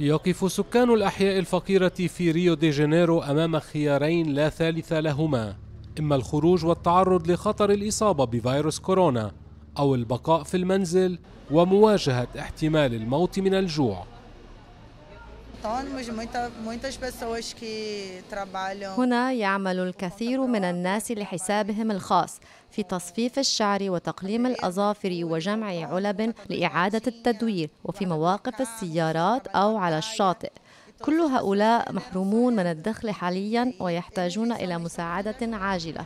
يقف سكان الأحياء الفقيرة في ريو دي جانيرو أمام خيارين لا ثالث لهما إما الخروج والتعرض لخطر الإصابة بفيروس كورونا أو البقاء في المنزل ومواجهة احتمال الموت من الجوع autônomos, muita, muitas pessoas que trabalham. هنا يعمل الكثير من الناس لحسابهم الخاص في تصفيف الشعر وتقليم الأظافر وجمع علب لإعادة التدوير وفي مواقف السيارات أو على الشاطئ. كل هؤلاء محرومون من الدخل حاليا ويحتاجون إلى مساعدة عاجلة.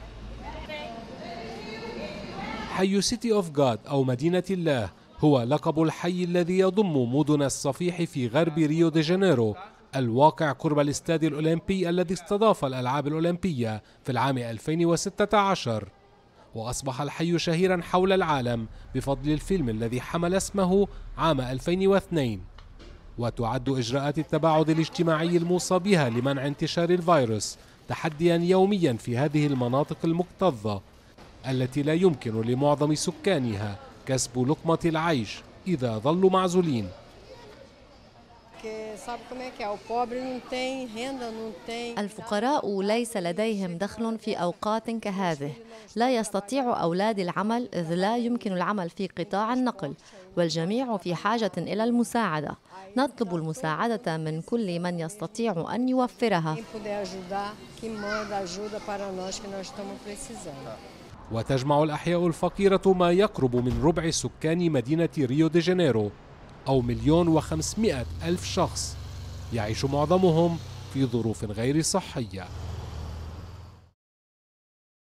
حي سيتي أوف جاد أو مدينة الله هو لقب الحي الذي يضم مدن الصفيح في غرب ريو دي جانيرو الواقع قرب الاستاد الأولمبي الذي استضاف الألعاب الأولمبية في العام 2016 وأصبح الحي شهيرا حول العالم بفضل الفيلم الذي حمل اسمه عام 2002 وتعد إجراءات التباعد الاجتماعي الموصى بها لمنع انتشار الفيروس تحديا يوميا في هذه المناطق المكتظة التي لا يمكن لمعظم سكانها كسب لقمة العيش إذا ظلوا معزولين الفقراء ليس لديهم دخل في أوقات كهذه لا يستطيع أولاد العمل إذ لا يمكن العمل في قطاع النقل والجميع في حاجة إلى المساعدة نطلب المساعدة من كل من يستطيع أن يوفرها وتجمع الأحياء الفقيرة ما يقرب من ربع سكان مدينة ريو دي جانيرو أو مليون وخمسمائة ألف شخص يعيش معظمهم في ظروف غير صحيه